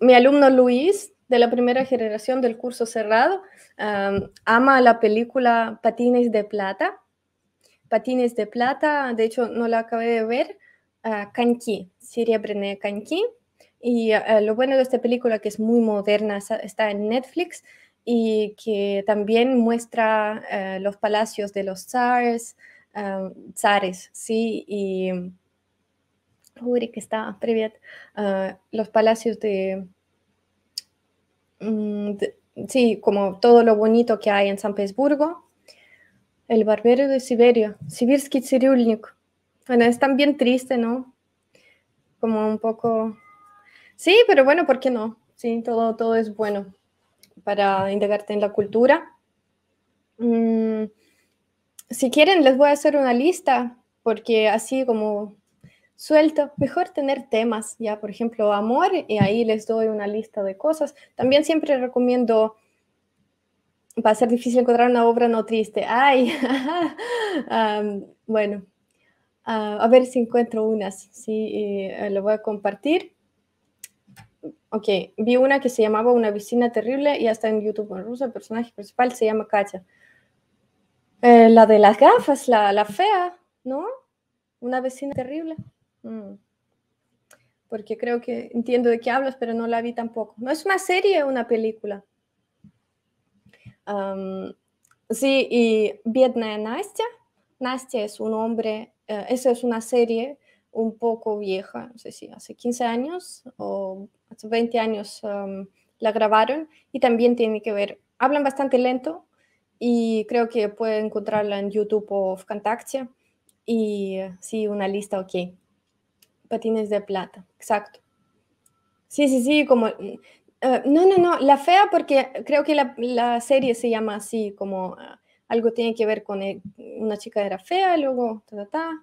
mi alumno Luis, de la primera generación del curso cerrado, ama la película Patines de Plata. Patines de Plata, de hecho, no la acabé de ver. canqui ah, Siria Серебряные Kanki. Y ah, lo bueno de esta película, que es muy moderna, está en Netflix y que también muestra eh, los palacios de los zares, zares, ¿sí? Y que está, привет. Ah, los palacios mm, de, Sí, como todo lo bonito que hay en San Petersburgo. El barbero de Siberia, Sibirsky Tsirulnik Bueno, es también triste, ¿no? Como un poco... Sí, pero bueno, ¿por qué no? Sí, todo, todo es bueno para integrarte en la cultura. Mm, si quieren, les voy a hacer una lista, porque así como suelto, mejor tener temas, ya por ejemplo amor, y ahí les doy una lista de cosas. También siempre recomiendo, va a ser difícil encontrar una obra no triste, ay, bueno, ah, a ver si encuentro unas, sí, eh, lo voy a compartir. Ok, vi una que se llamaba Una vecina terrible y hasta en YouTube en ruso, el personaje principal se llama Katia. Eh, la de las gafas, la, la fea, ¿no? Una vecina terrible. Mm. Porque creo que entiendo de qué hablas, pero no la vi tampoco. No es una serie, una película. sí, y Biedna Nastya. Nastya es un hombre, eh, esa es una serie un poco vieja, no sé si hace 15 años o hace 20 años la grabaron y también tiene que ver, hablan bastante lento y creo que puede encontrarla en YouTube o VKontakte y sí, una lista, ok patines de plata, exacto. Sí, sí, sí, como... Eh, no, no, no, la fea porque creo que la, serie se llama así, como ah, algo tiene que ver con eh, una chica era fea, luego... Ta, ta,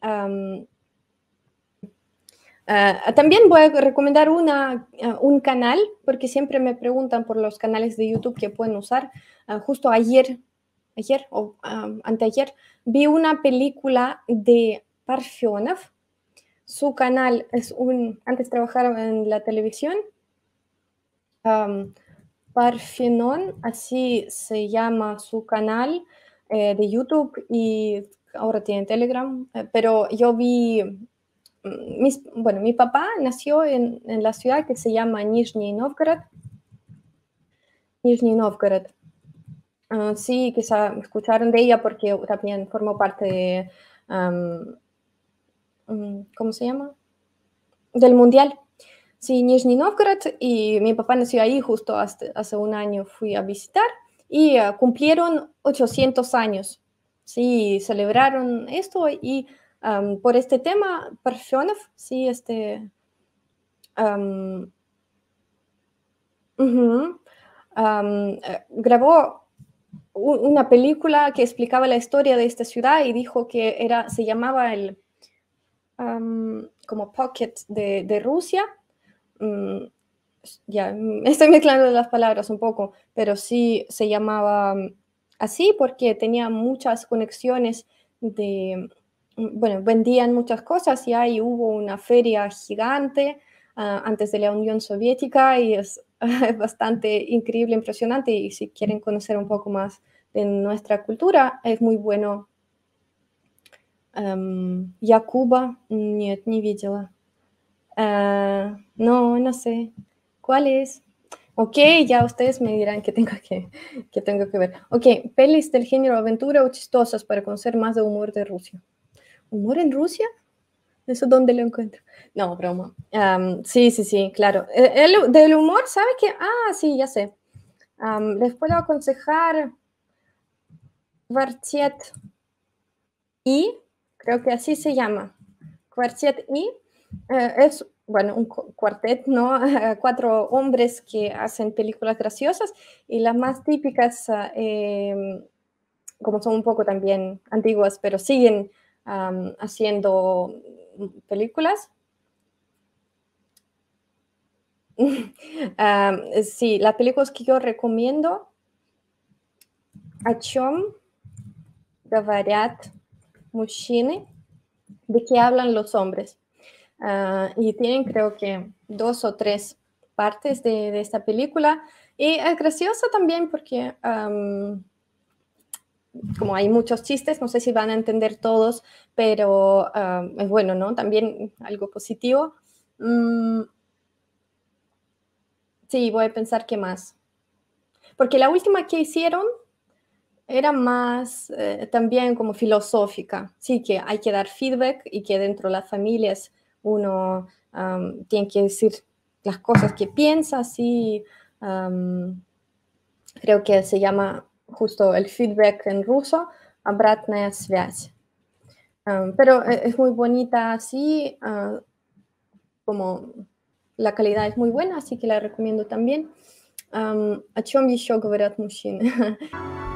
ta. Ah, también voy a recomendar una, ah, un canal, porque siempre me preguntan por los canales de YouTube que pueden usar. justo ayer, ayer o anteayer, vi una película de Parfionov su canal es un, antes trabajaron en la televisión, Parfenón Parfenon, así se llama su canal eh, de YouTube y ahora tiene Telegram, eh, pero yo vi, mm, mis, bueno, mi papá nació en, la ciudad que se llama Nizhny Novgorod, Nizhny Novgorod. Ah, sí, quizá escucharon de ella porque también formó parte de ¿cómo se llama? Del Mundial. Sí, Nizhny Novgorod, y mi papá nació ahí justo hace un año, fui a visitar, y ah, cumplieron 800 años. Sí, celebraron esto, y por este tema, Parfionov sí, este... Eh, grabó una película que explicaba la historia de esta ciudad y dijo que era, se llamaba el como pocket de, Rusia. Mm, ya estoy mezclando las palabras un poco, pero sí se llamaba mm, así porque tenía muchas conexiones de, mm, bueno, vendían muchas cosas y ahí hubo una feria gigante ah, antes de la Unión Soviética y es bastante increíble, impresionante y si quieren conocer un poco más de nuestra cultura, es muy bueno yakuba, Yacuba, no, no sé. ¿Cuál es? Ok, ya ustedes me dirán que tengo que, tengo que ver. Ok, pelis del género aventura o chistosas para conocer más de humor de Rusia. ¿Humor en Rusia? ¿Eso dónde lo encuentro? No, broma. sí, sí, sí, claro. E, el, del humor, ¿sabe qué? Ah, sí, ya sé. les puedo aconsejar Varchet y creo que así se llama. Quartet y eh, es, bueno, un cuartet, ¿no? cuatro hombres que hacen películas graciosas y las más típicas, ah, em, como son un poco también antiguas, pero siguen haciendo películas. sí, las películas que yo recomiendo, Achom, Gavariat, Mushine, de qué hablan los hombres. Ah, y tienen creo que dos o tres partes de, esta película. Y es gracioso también porque como hay muchos chistes, no sé si van a entender todos, pero es bueno, ¿no? También algo positivo. si mm, sí, voy a pensar qué más. Porque la última que hicieron era más eh, también como filosófica. Sí que hay que dar feedback y que dentro de las familias uno tiene que decir las cosas que piensa, sí. creo que se llama justo el feedback en ruso, обратная связь. pero eh, es muy bonita así, ah, como la calidad es muy buena, así que la recomiendo también.